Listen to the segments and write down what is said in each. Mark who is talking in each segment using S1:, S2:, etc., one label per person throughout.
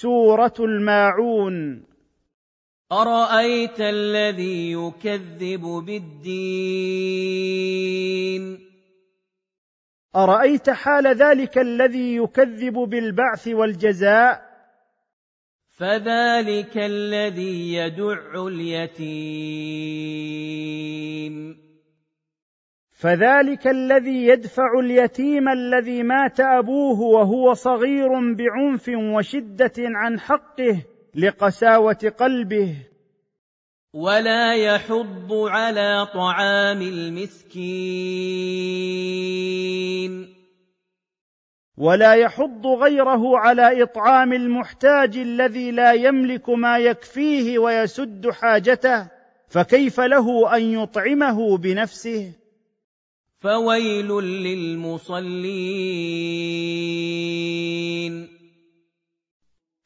S1: سوره الماعون ارايت الذي يكذب بالدين ارايت حال ذلك الذي يكذب بالبعث والجزاء فذلك الذي يدع اليتيم فذلك الذي يدفع اليتيم الذي مات ابوه وهو صغير بعنف وشده عن حقه لقساوه قلبه ولا يحض على طعام المسكين ولا يحض غيره على اطعام المحتاج الذي لا يملك ما يكفيه ويسد حاجته فكيف له ان يطعمه بنفسه فويل للمصلين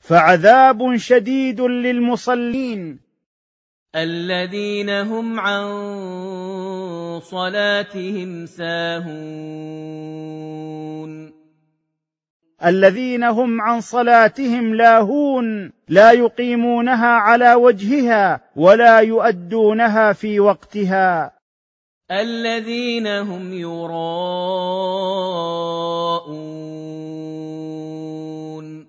S1: فعذاب شديد للمصلين الذين هم عن صلاتهم ساهون الذين هم عن صلاتهم لاهون لا يقيمونها على وجهها ولا يؤدونها في وقتها الذين هم يراءون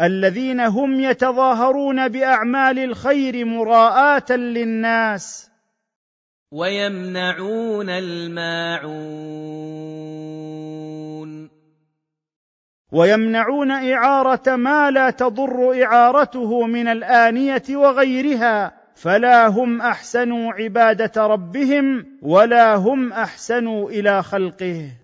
S1: الذين هم يتظاهرون باعمال الخير مراءه للناس ويمنعون الماعون ويمنعون اعاره ما لا تضر اعارته من الانيه وغيرها فلا هم احسنوا عباده ربهم ولا هم احسنوا الى خلقه